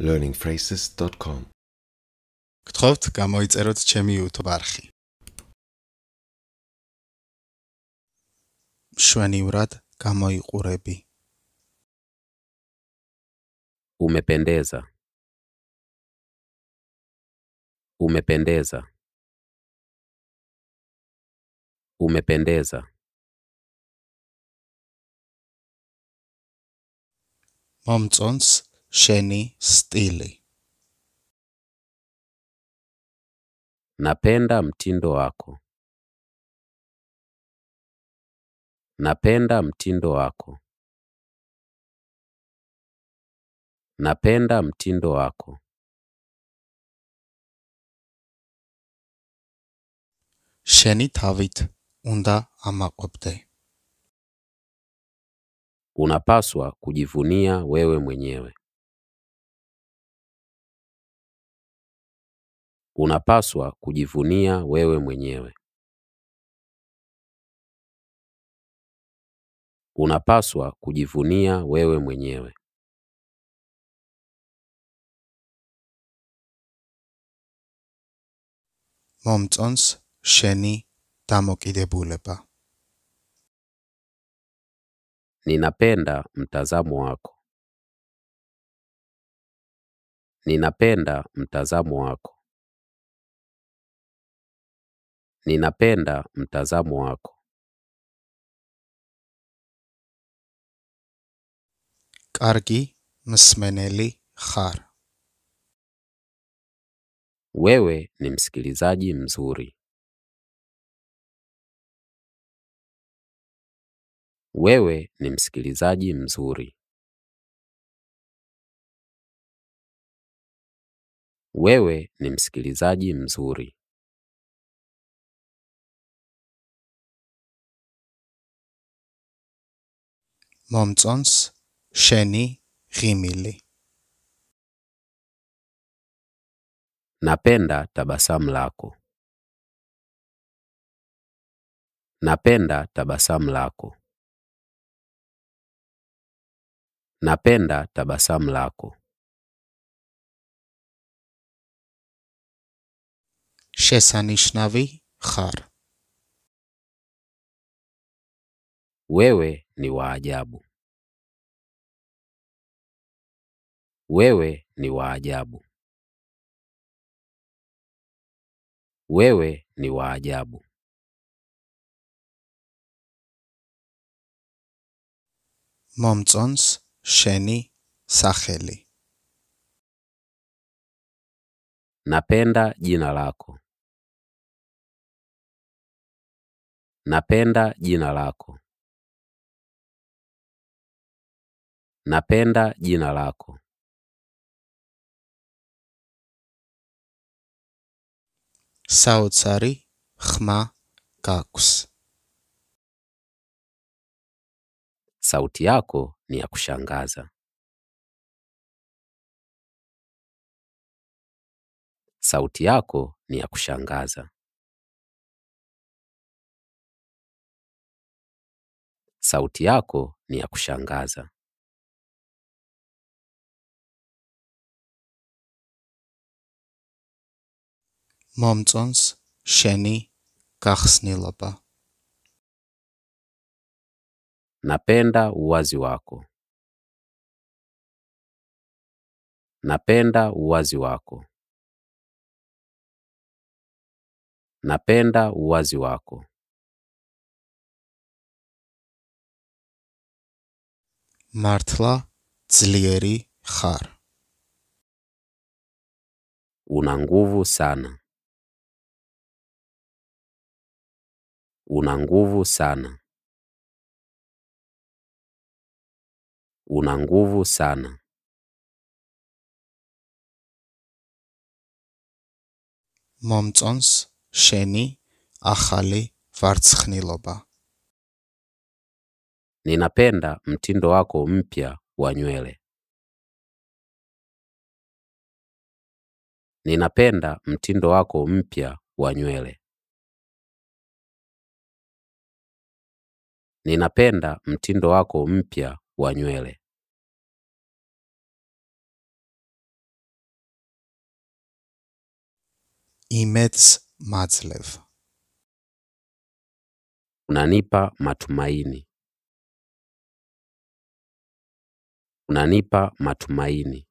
learningphrases.com გთხოვთ გამოიწეროთ ჩემი YouTube არხი. შვენიურად გამოიყურები. Umependeza. Umependeza. Umependeza. მომწონს Sheni Stili. Napenda mtindo wako. Napenda mtindo wako. Napenda mtindo wako. Sheni Tavit unda amaqobte. Unapaswa kujivunia wewe mwenyewe. unapaswa kujivunia wewe mwenyewe. Unapaswa kujivunia wewe mwenyewe. მომწონს შენი დამოკიდებულება. Ninapenda mtazamo wako. Ninapenda mtazamo wako. Ninapenda mtazamo wako. კარგი msmeneli khar, Wewe ni msikilizaji mzuri. Wewe ni msikilizaji mzuri. Wewe ni msikilizaji mzuri. მომწონს შენი ღიმილი. Napenda tabasamu lako. Napenda tabasamu lako. Napenda tabasamu lako. Shesanishnavi khar. wewe ni wa ajabu. Wewe ni wa ajabu. Wewe ni wa ajabu. Momtsons sheni saheli. Napenda jina lako. Napenda jina lako. Napenda jina lako. საოცარი khma kakus. Sauti yako ni ya kushangaza. Sauti yako ni ya kushangaza. Sauti yako ni ya kushangaza. მომწონს შენი გახსნილობა. Napenda uwazi wako. Napenda uwazi wako. Napenda uwazi wako. martla ძლიერი har Una nguvu sana. Una nguvu sana. Una nguvu sana. მომწონს შენი ახალი ვარცხნილობა. Ninapenda mtindo wako mpya wa nywele. Ninapenda mtindo wako mpya wa nywele. Ninapenda mtindo wako mpya wa nywele. Imets Unanipa matumaini. Unanipa matumaini.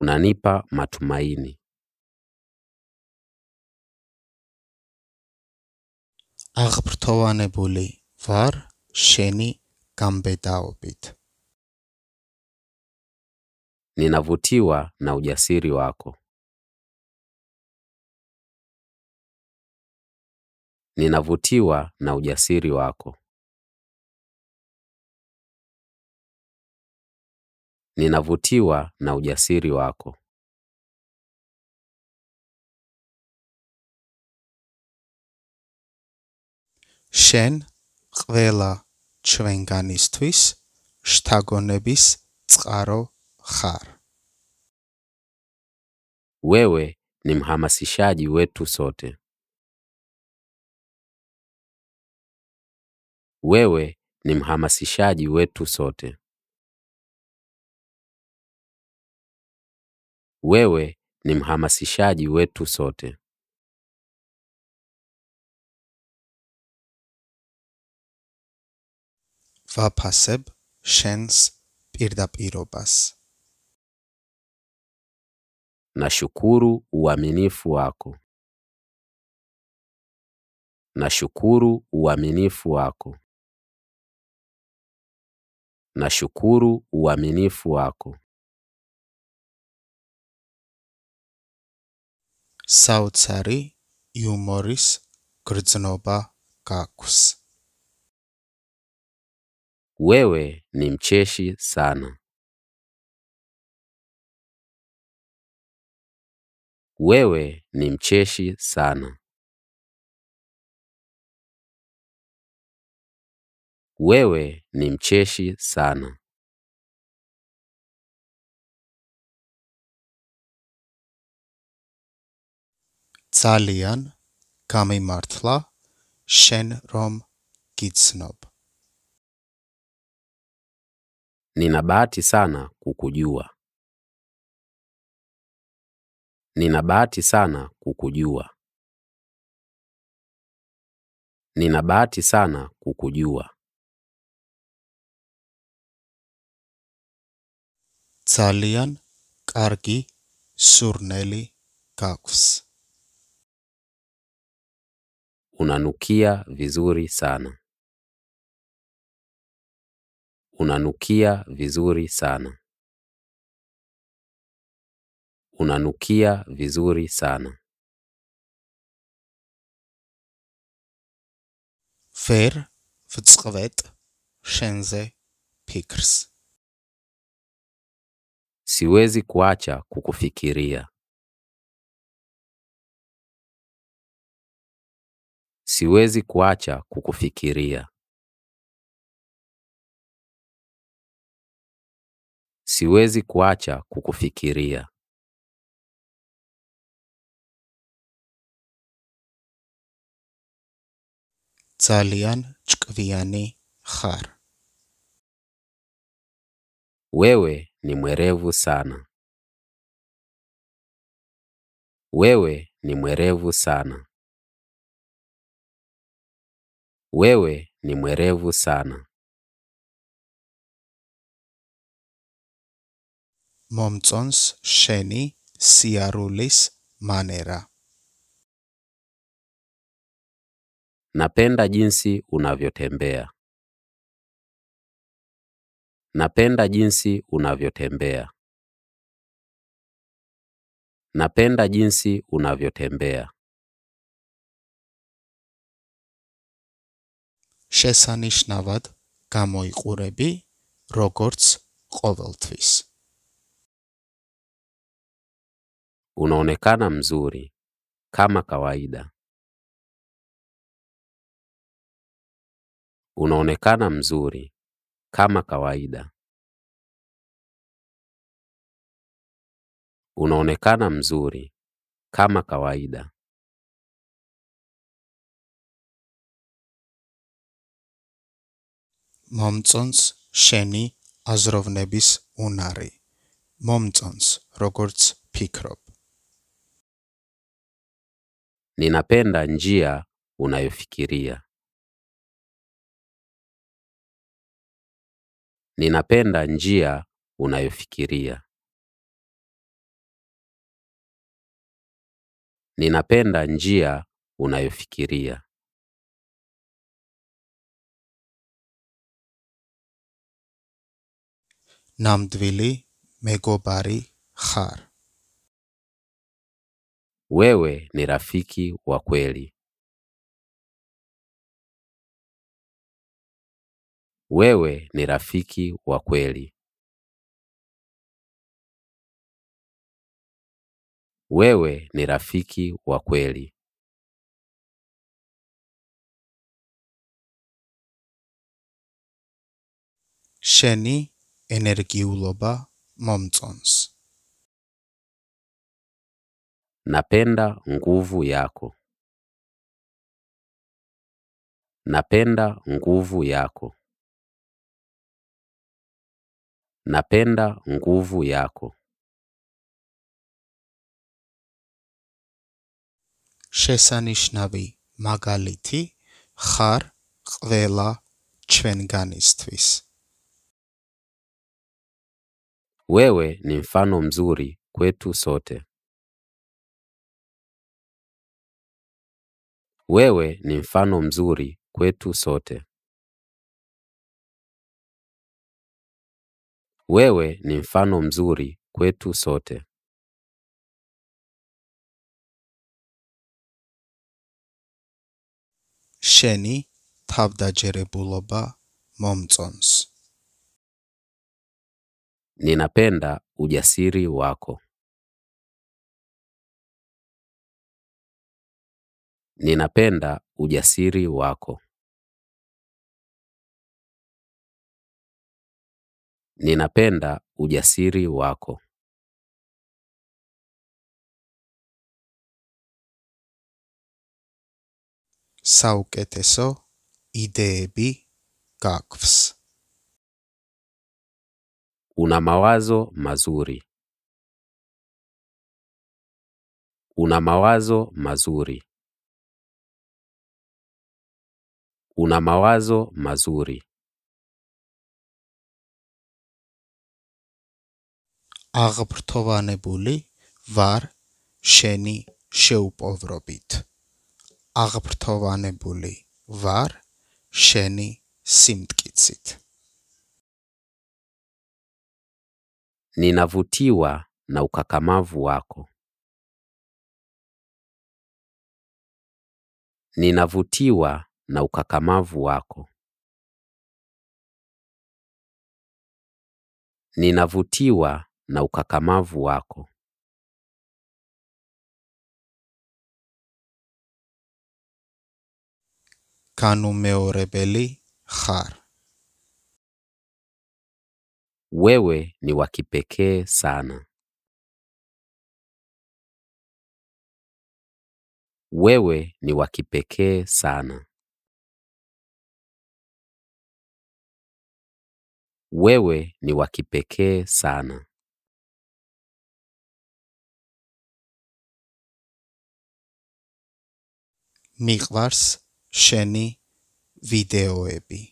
Unanipa matumaini. აღფრთოვანებული ვარ შენი გამბედაობით. Ninavutiwa na ujasiri wako. Ninavutiwa na ujasiri wako. Ninavutiwa na ujasiri wako. შენ ყველა ჩვენგანისთვის შთაგონების წყარო ხარ. wewe ni mhamasishaji wetu sote. wewe ni mhamasishaji wetu sote. wewe ni mhamasishaji wetu sote. vapaseb შენს pirdapirobas Nashukuru uaminifu wako. Nashukuru uaminifu wako. Nashukuru uaminifu wako. საოცარი იუმორის გრძნობა გაქვს. wewe ni mcheshi sana. Wewe ni mcheshi sana. Wewe ni mcheshi sana. ძალიან გამიმართლა შენ რომ გიცნობ Nina bahati sana kukujua. Nina bahati sana kukujua. Nina bahati sana kukujua. ძალიან კარგი surneli kaks. Unanukia vizuri sana. Unanukia vizuri sana. Unanukia vizuri sana. Fer vëtskëvet shenze pikrs. Siwezi kuacha kukufikiria. Siwezi kuacha kukufikiria. Siwezi kuacha kukufikiria. Zalian chkviani khar. Wewe ni mwerevu sana. Wewe ni mwerevu sana. Wewe ni mwerevu sana. მომწონს შენი სიარულის მანერა. Napenda jinsi unavyotembea. Napenda jinsi unavyotembea. Napenda jinsi unavyotembea. შესანიშნავად გამოიყურები როგორც ყოველთვის. unaonekana mzuri kama kawaida. Unaonekana mzuri kama kawaida. Unaonekana mzuri kama kawaida. მომწონს შენი აზროვნების უნარი. მომწონს, როგორც ფიქრობ. Ninapenda njia unayofikiria. Ninapenda njia unayofikiria. Ninapenda njia unayofikiria. Namdvili megobari khar wewe ni rafiki wa kweli. Wewe ni rafiki wa kweli. Wewe ni rafiki wa kweli. sheni energiuloba მომწონს Napenda nguvu yako. Napenda nguvu yako. Napenda nguvu yako. shesanishnavi magaliti khar qvela chvenganistvis. Wewe ni mfano mzuri kwetu sote. Wewe ni mfano mzuri kwetu sote. Wewe ni mfano mzuri kwetu sote. შენი თავდაჯერებულობა მომწონს. Ninapenda ujasiri wako. Ninapenda ujasiri wako. Ninapenda ujasiri wako. საუკეთესო იდეები გაგვს. Una mawazo mazuri. Una mawazo mazuri. Una mawazo mazuri. აღფრთოვანებული ვარ შენი შეუპოვრობით. აღფრთოვანებული ვარ შენი სიმტკიცით. Ninavutiwa na ukakamavu wako. Ninavutiwa na ukakamavu wako. Ninavutiwa na ukakamavu wako. kanumeorebeli khar wewe ni wa kipekee sana. Wewe ni wa kipekee sana. Wewe ni wa kipekee sana. მიყვარს sheni ვიდეოები.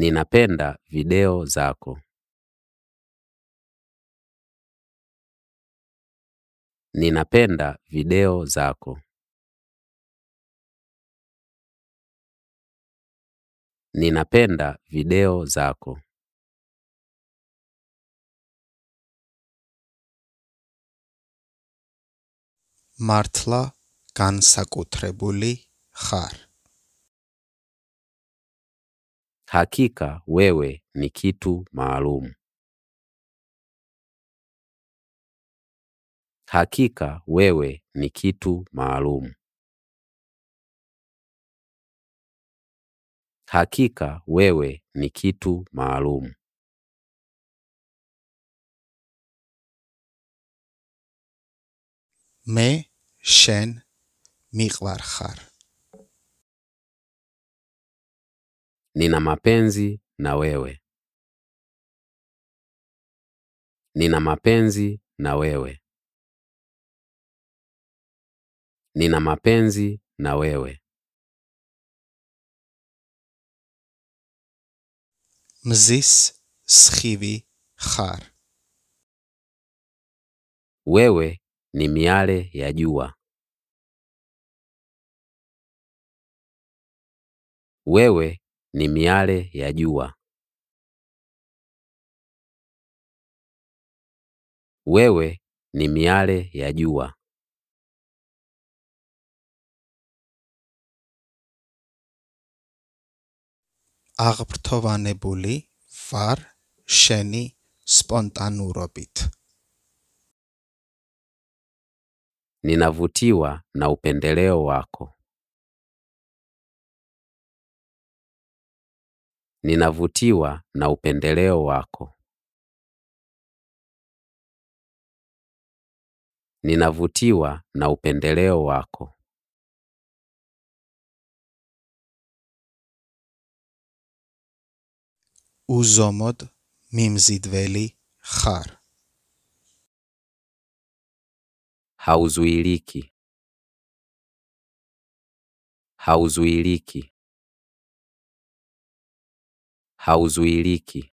Ninapenda video zako. Ninapenda video zako. Ninapenda video zako. Martla kansakutrebuli khar. Hakika wewe ni kitu maalum. Hakika wewe ni kitu maalum. hakika wewe ni kitu maalum. me shen მიყვარ Nina mapenzi na wewe. Nina mapenzi na wewe. Nina mapenzi na wewe. mzis schivi khar, wewe ni miale ya jua, wewe ni miale ya jua, wewe ni miale ya jua. აღფრთოვანებული ვარ შენი სპონტანურობით. Ninavutiwa na upendeleo wako. Ninavutiwa na upendeleo wako. Ninavutiwa na upendeleo wako. uzomod mimzidveli ხარ. Hauzuiliki. Hauzuiliki. Hauzuiliki.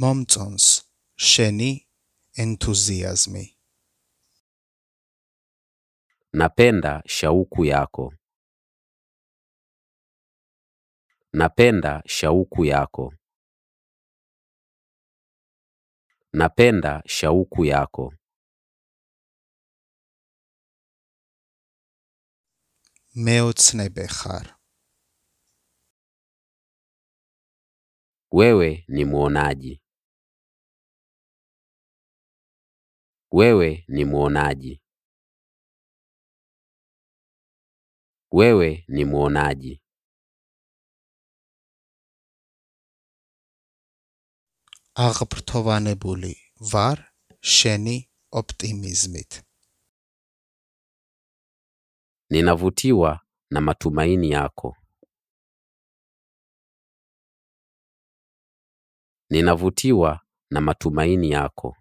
momtons sheni ენთუზიაზმი. Napenda shauku yako. Napenda shauku yako. Napenda shauku yako. მეოცნებე Wewe ni mwonaji. Wewe ni mwonaji. Wewe ni mwonaji. აღფრთოვანებული ვარ შენი ოპტიმიზმით. Ninavutiwa na matumaini yako. Ninavutiwa na matumaini yako.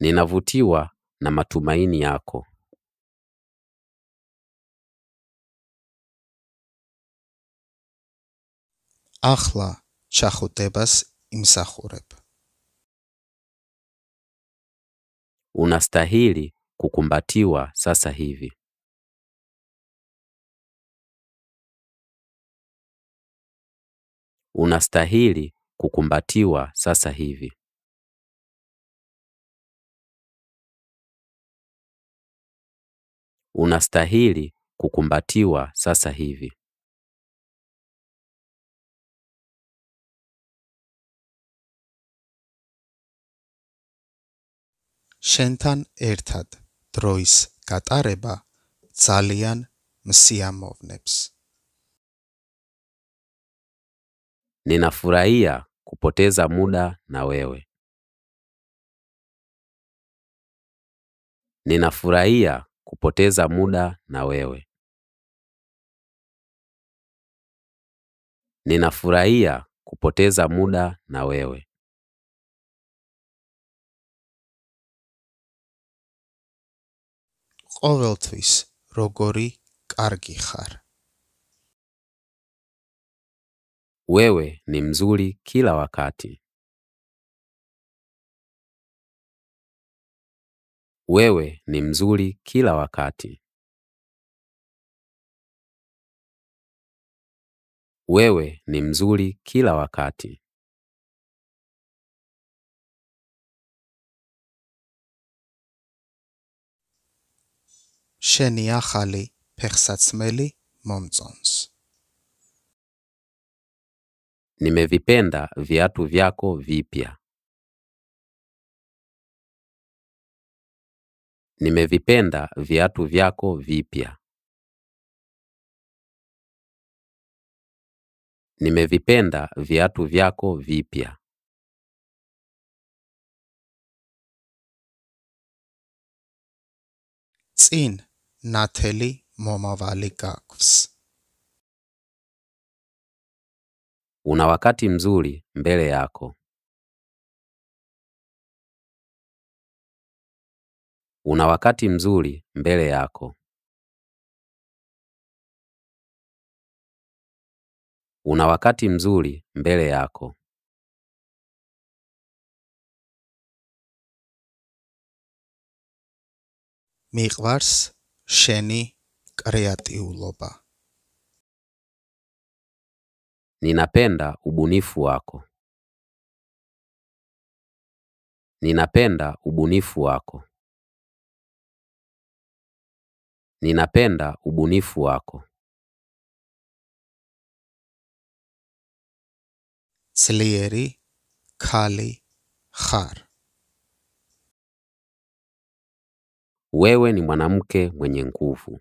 Ninavutiwa na matumaini yako. ახლა ჩახუტებას იმსახურებ. Unastahili kukumbatiwa sasa hivi. Unastahili kukumbatiwa sasa hivi. Unastahili kukumbatiwa sasa hivi. შენთან ერთად დროის გატარება ძალიან msiamovneps Ninafurahia kupoteza muda na wewe. Ninafurahia kupoteza muda na wewe. Ninafurahia kupoteza muda na wewe. ყოველთვის, როგორი კარგი ხარ. Wewe ni mzuri kila wakati. Wewe ni mzuri kila wakati. Wewe ni mzuri kila wakati. შენი ახალი ფეხსაცმელი მომწონს. Nimevipenda viatu vyako vipya. Nimevipenda viatu vyako vipya. Nimevipenda viatu vyako vipya. Tsin, ნათელი მომავალი გაგვს. Una wakati mzuri mbele yako. Una wakati mzuri mbele yako. Una wakati mzuri mbele yako. მიყვარს შენი კრეატიულობა. Ninapenda ubunifu wako. Ninapenda ubunifu wako. Ninapenda ubunifu wako. slieri kali ხარ Wewe ni mwanamke mwenye nguvu.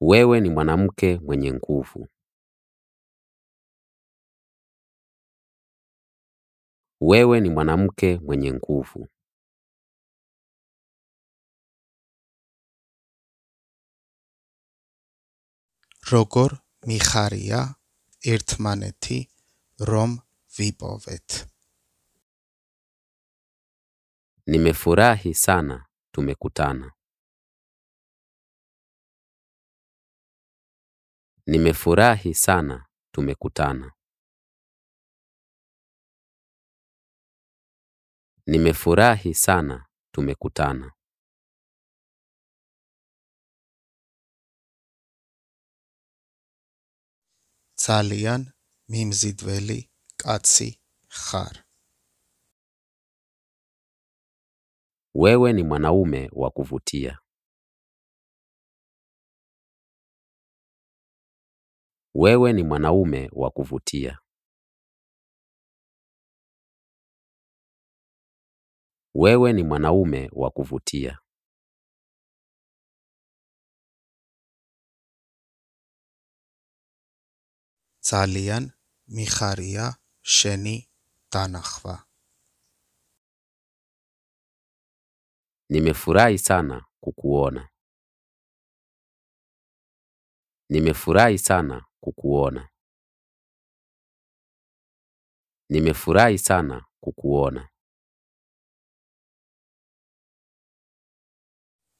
Wewe ni mwanamke mwenye nguvu. Wewe ni mwanamke mwenye nguvu. როგორ მიხარია ერთმანეთი რომ ვიპოვეთ Nimefurahi sana tumekutana. Nimefurahi sana tumekutana. Nimefurahi sana tumekutana. Salian mimzidveli katsi khar. Wewe ni mwanaume wa kuvutia. Wewe ni mwanaume wa kuvutia. Wewe ni mwanaume wa kuvutia. Salian მიხარია Sheni Tanakhva Nimefurahi sana kukuona. Nimefurahi sana kukuona. Nimefurahi sana kukuona.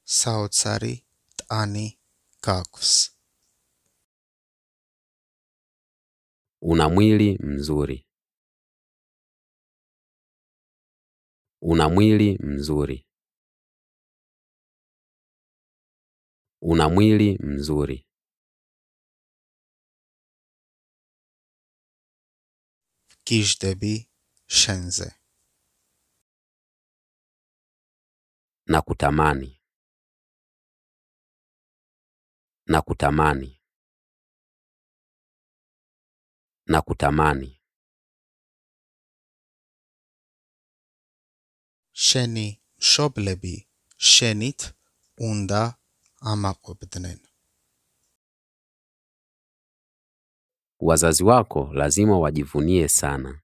Saotsari tani kakus. Una mwili mzuri. Una mwili mzuri. Una mwili mzuri. Kishdebi shenze. Na kutamani. Na kutamani. Na kutamani. Sheni shoblebi shenit unda ama upendaneno. Wazazi wako lazima wajivunie sana.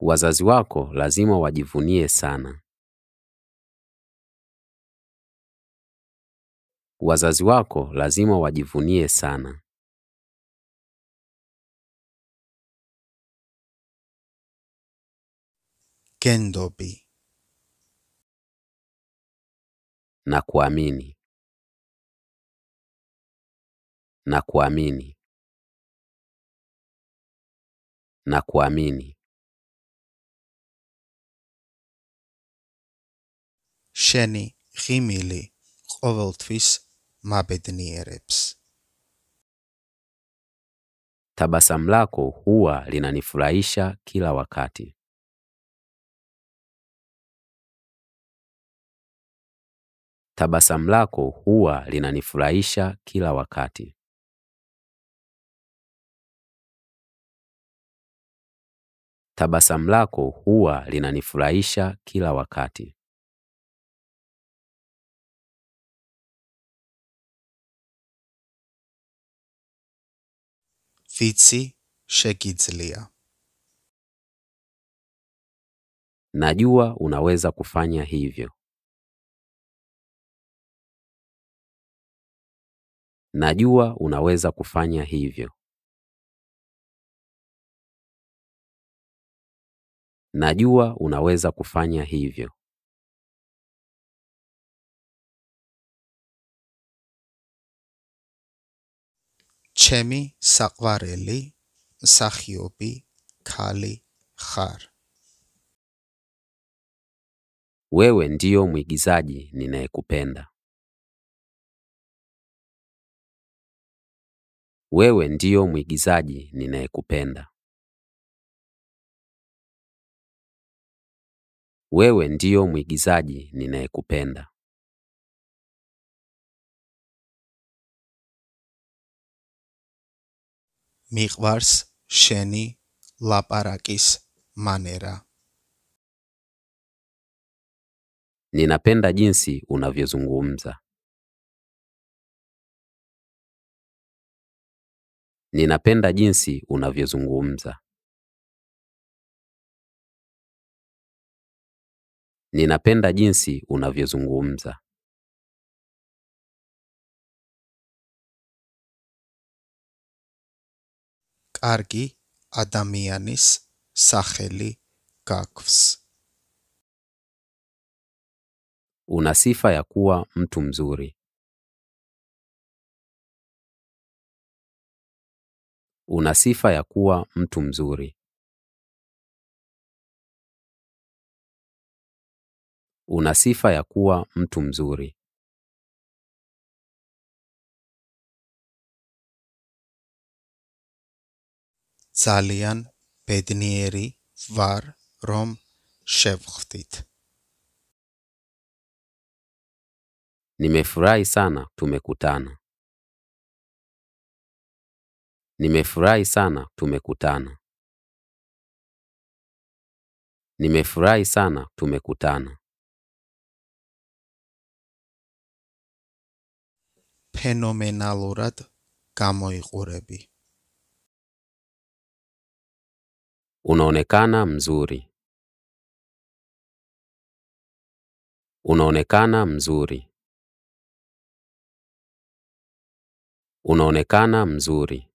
Wazazi wako lazima wajivunie sana. Wazazi wako lazima wajivunie sana. bi na kuamini na kuamini na kuamini. შენი ღიმილი ყოველთვის mabednierebs. Tabasamu lako huwa linanifurahisha kila wakati. Tabasamu lako huwa linanifurahisha kila wakati. Tabasamu lako huwa linanifurahisha kila wakati. Vitsi shegidzilia. Najua unaweza kufanya hivyo. Najua unaweza kufanya hivyo. Najua unaweza kufanya hivyo. chemi sakvareli sakhiopi kali khar. Wewe ndiyo mwigizaji ninayekupenda. Wewe ndiyo mwigizaji ninayekupenda. Wewe ndiyo mwigizaji ninayekupenda. მიყვარს sheni laparakis manera Ninapenda jinsi unavyozungumza. Ninapenda jinsi unavyozungumza. Ninapenda jinsi unavyozungumza. Kargi adamianis saheli kakvs. Una sifa ya kuwa mtu mzuri. una sifa ya kuwa mtu mzuri. Una sifa ya kuwa mtu mzuri. ძალიან ბედნიერი var rom შევხვდით. Nimefurahi sana tumekutana. Nimefurahi sana tumekutana. Nimefurahi sana tumekutana. ფენომენალურად გამოიყურები. Unaonekana mzuri. Unaonekana mzuri. Unaonekana mzuri.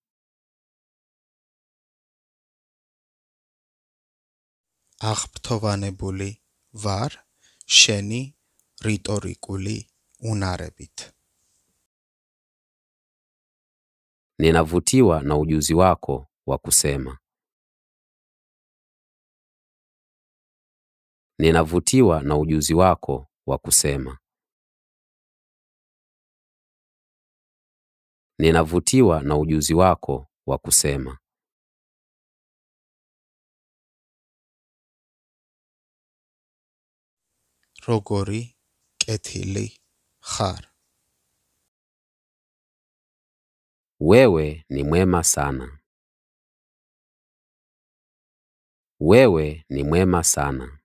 აღფრთოვანებული ვარ შენი რიტორიკული უნარებით. Ninavutiwa na ujuzi wako wa kusema. Ninavutiwa na ujuzi wako wa kusema. Ninavutiwa na ujuzi wako wa kusema. როგორი კეთილი ხარ wewe ni mwema sana wewe ni mwema sana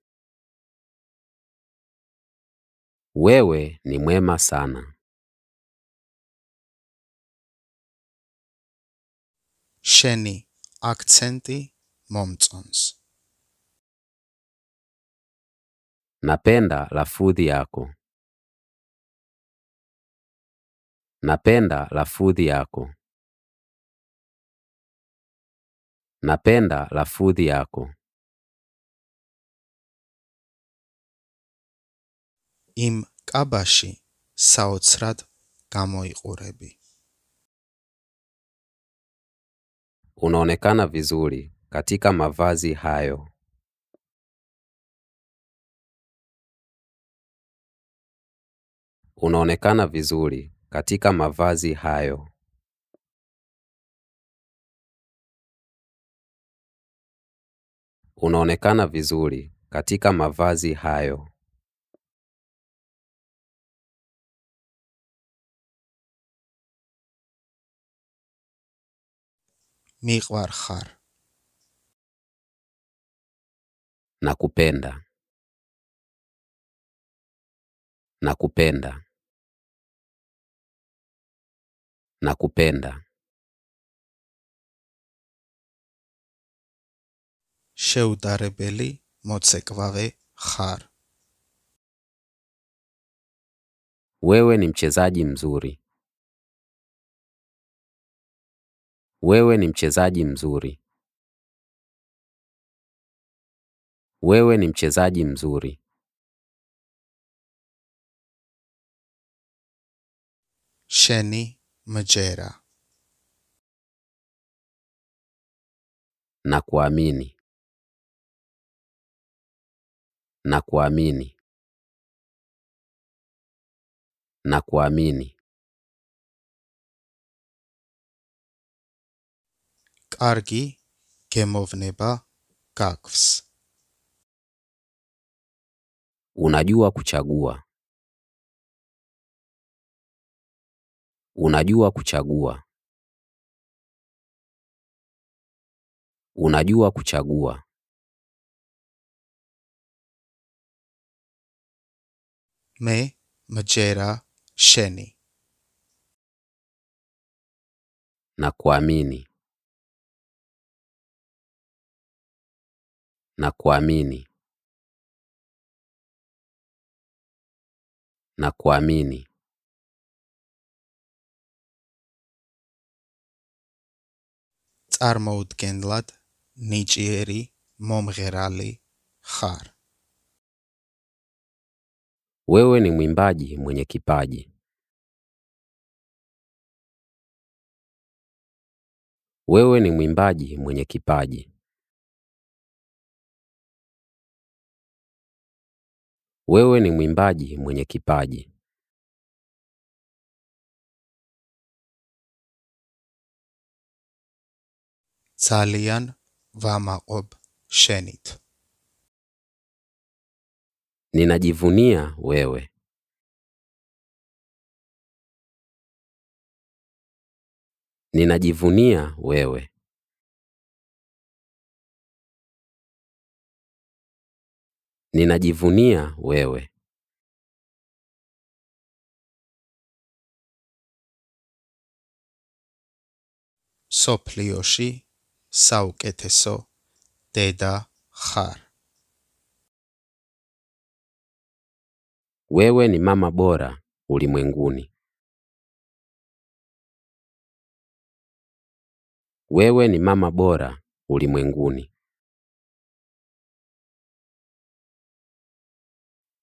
wewe ni mwema sana sheni akcenti momtsons Napenda lafudhi yako. Napenda lafudhi yako. Napenda lafudhi yako. Im kabashi saotsrad გამოიყურები. Unaonekana vizuri katika mavazi hayo. unaonekana vizuri katika mavazi hayo. Unaonekana vizuri katika mavazi hayo. miqwar khar nakupenda nakupenda na kupenda. Wewe ni mchezaji mzuri. Wewe ni mchezaji mzuri. Wewe ni mchezaji mzuri. Sheni Majera. Na kuamini. Na kuamini. Na kuamini. Kargi kemovneba kakvs. Unajua kuchagua. Unajua kuchagua. Unajua kuchagua. me majera sheni. na na kuamini kuamini na kuamini წარმოუდგენლად ნიჭიერი მომღერალი ხარ. Wewe ni mwimbaji mwenye kipaji. Wewe ni mwimbaji mwenye kipaji. Wewe ni mwimbaji mwenye kipaji. ძალიან ვამაყობ შენით. Ninajivunia wewe. Ninajivunia wewe. Ninajivunia wewe. სოფლიოში საუკეთესო დედა ხარ. Wewe ni mama bora ulimwenguni. Wewe ni mama bora ulimwenguni.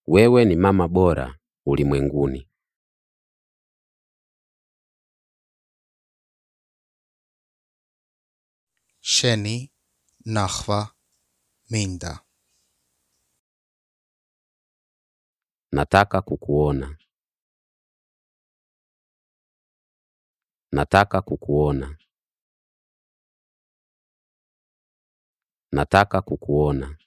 Wewe ni mama bora ulimwenguni. Sheni, Nachva, Minda. Nataka kukuona. Nataka kukuona. Nataka kukuona.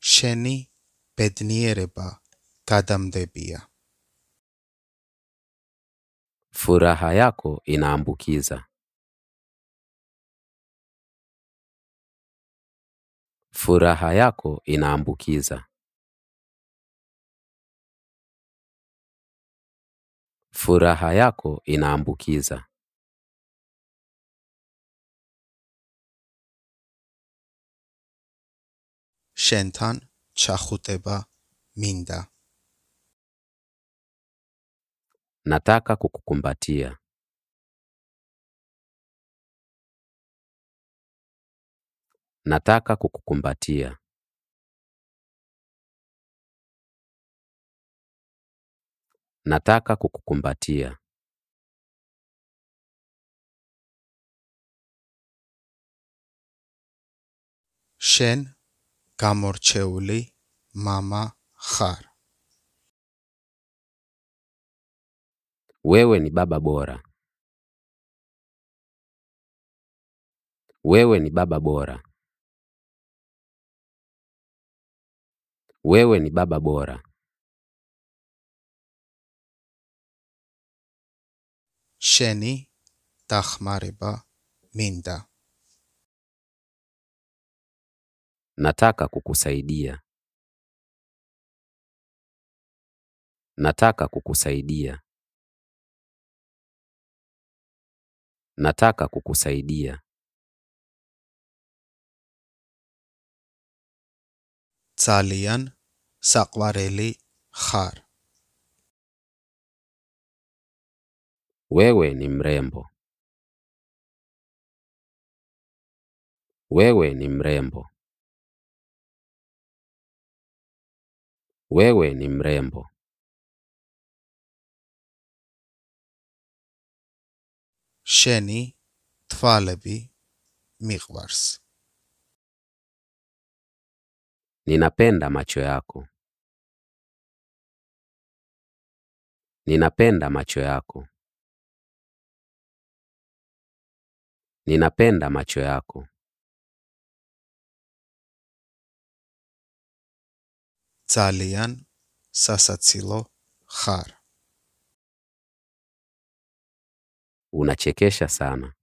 Sheni, bedniereba, Kadamdebia. debia. Furaha yako inaambukiza. Furaha yako inaambukiza. Furaha yako inaambukiza. Shentan chakhuteba minda. Nataka kukukumbatia. Nataka kukukumbatia. Nataka kukukumbatia. shen kamorcheuli mama khar Wewe ni baba bora. Wewe ni baba bora. Wewe ni baba bora. Sheni takhmariba minda. Nataka kukusaidia. Nataka kukusaidia. Nataka kukusaidia. salian sakwareli khar. Wewe ni mrembo. Wewe ni mrembo. Wewe ni mrembo. Sheni, Thfalebi, Miqvars. Ninapenda macho yako. Ninapenda macho yako. Ninapenda macho yako. ძალიან სასაცილო ხარ Unachekesha sana.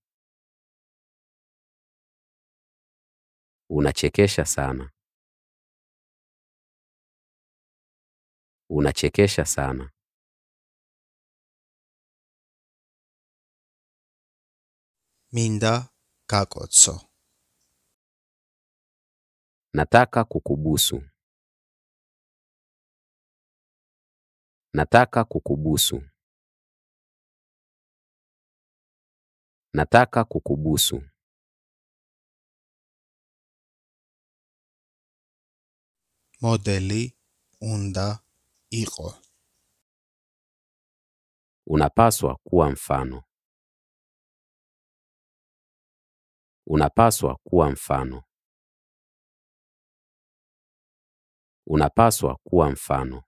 Unachekesha sana. Unachekesha sana. Minda kakotso. Nataka kukubusu. Nataka kukubusu. Nataka kukubusu. Modeli unda iko. Unapaswa kuwa mfano. Unapaswa kuwa mfano. Unapaswa kuwa mfano.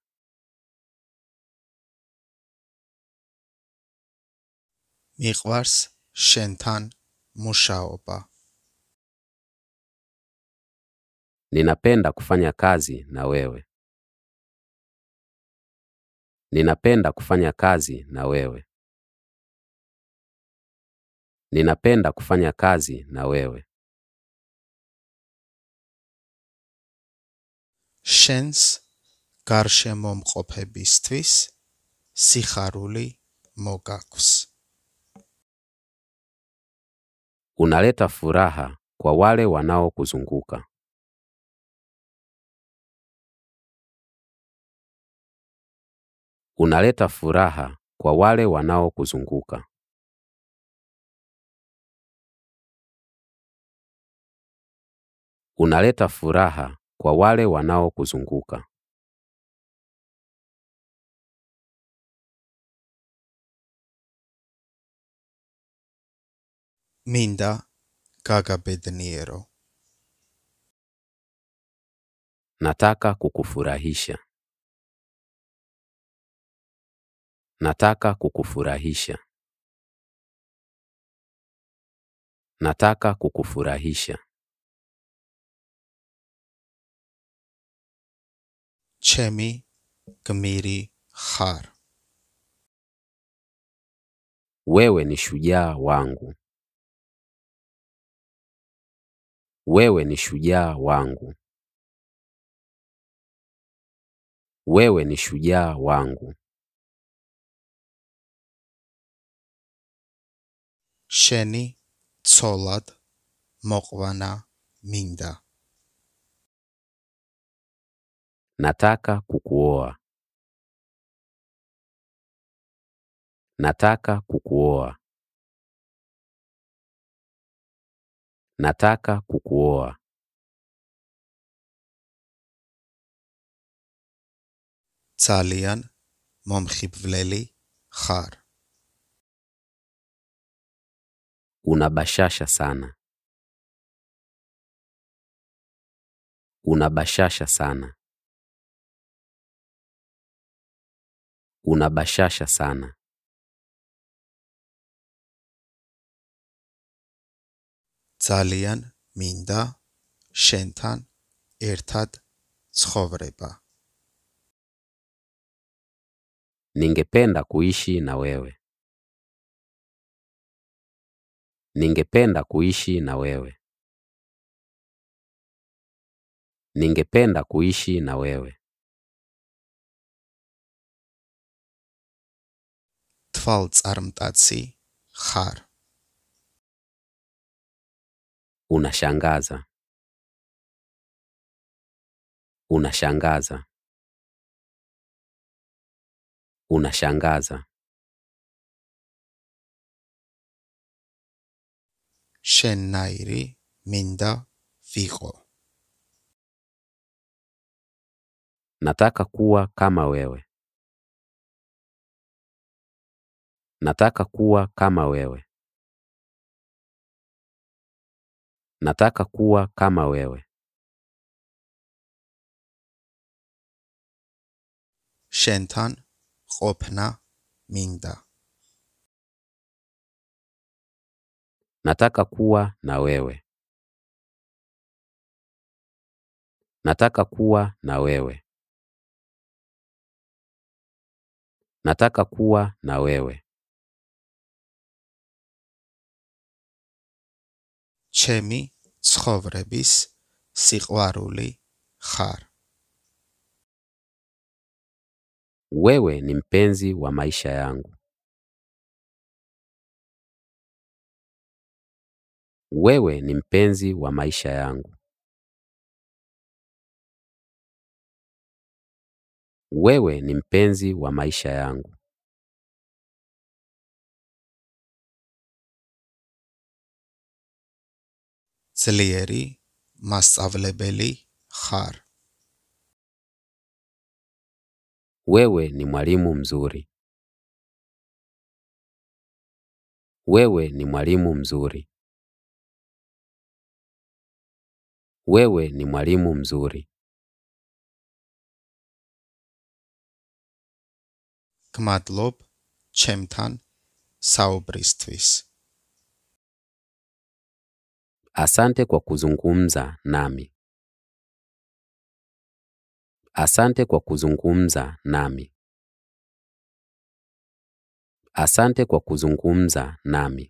Miqvars Shentan Mushaoba. Ninapenda kufanya kazi na wewe. Ninapenda kufanya kazi na wewe. Ninapenda kufanya kazi na wewe. შენს გარშემომყოფებისთვის siharuli მოგაქვს unaleta furaha kwa wale wanaokuzunguka. Unaleta furaha kwa wale wanaokuzunguka. Unaleta furaha kwa wale wanaokuzunguka. minta kaka Nataka kukufurahisha. Nataka kukufurahisha. Nataka kukufurahisha. Chemi kamiri har. Wewe ni shujaa wangu. Wewe ni shujaa wangu. Wewe ni shujaa wangu. Sheni tsolad mokwana minda. Nataka kukuoa. Nataka kukuoa. Nataka kukuoa. Talian momkhib khar. Una bashasha sana. Una bashasha sana. Una bashasha sana. ძალიან მინდა შენთან ერთად ცხოვრება. Ningependa kuishi na wewe. Ningependa kuishi na wewe. Ningependa kuishi na wewe. თვალწარმტაცი ხარ unashangaza unashangaza unashangaza Chennai minda Vigo. Nataka kuwa kama wewe. Nataka kuwa kama wewe. Nataka kuwa kama wewe. shentan khopna minda Nataka kuwa na wewe. Nataka kuwa na wewe. Nataka kuwa na wewe. Chemi ცხოვრების სიყვარული ხარ. Wewe ni mpenzi wa maisha yangu. Wewe ni mpenzi wa maisha yangu. Wewe ni mpenzi wa maisha yangu. ძლიერი, მასწავლებელი ხარ. Wewe ni mwalimu mzuri. Wewe ni mwalimu mzuri. Wewe ni mwalimu mzuri. გმადლობ chemtan saubristvis Asante kwa kuzungumza nami. Asante kwa kuzungumza nami. Asante kwa kuzungumza nami.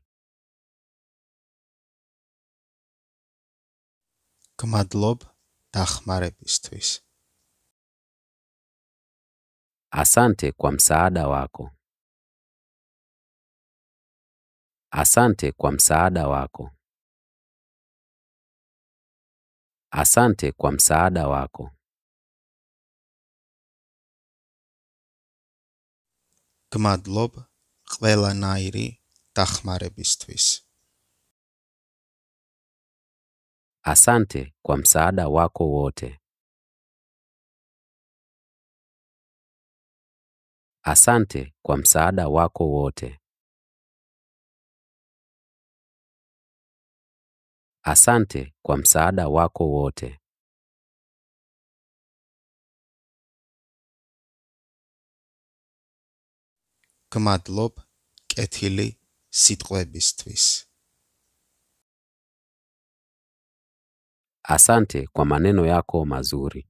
გმადლობ დახმარებისთვის. Asante kwa msaada wako. Asante kwa msaada wako. Asante kwa msaada wako. qvela nairi დახმარებისთვის. Asante kwa msaada wako wote. Asante kwa msaada wako wote. Asante kwa msaada wako wote. გმადლობ ketili სიტყვებისთვის. Asante kwa maneno yako mazuri.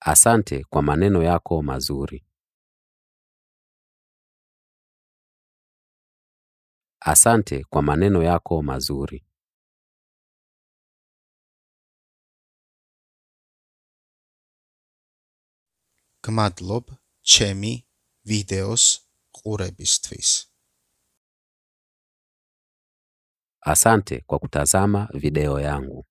Asante kwa maneno yako mazuri. Asante kwa maneno yako mazuri. გმადლობ chemi videos qurebistvis. Asante kwa kutazama video yangu.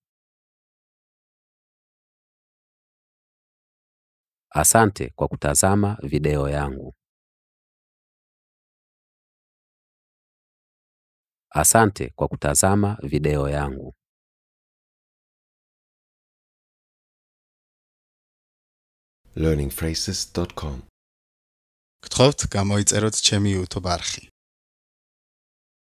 Asante kwa kutazama video yangu. Asante kwa kutazama video yangu. learningphrases.com გთხოვთ გამოიწეროთ ჩემი YouTube არხი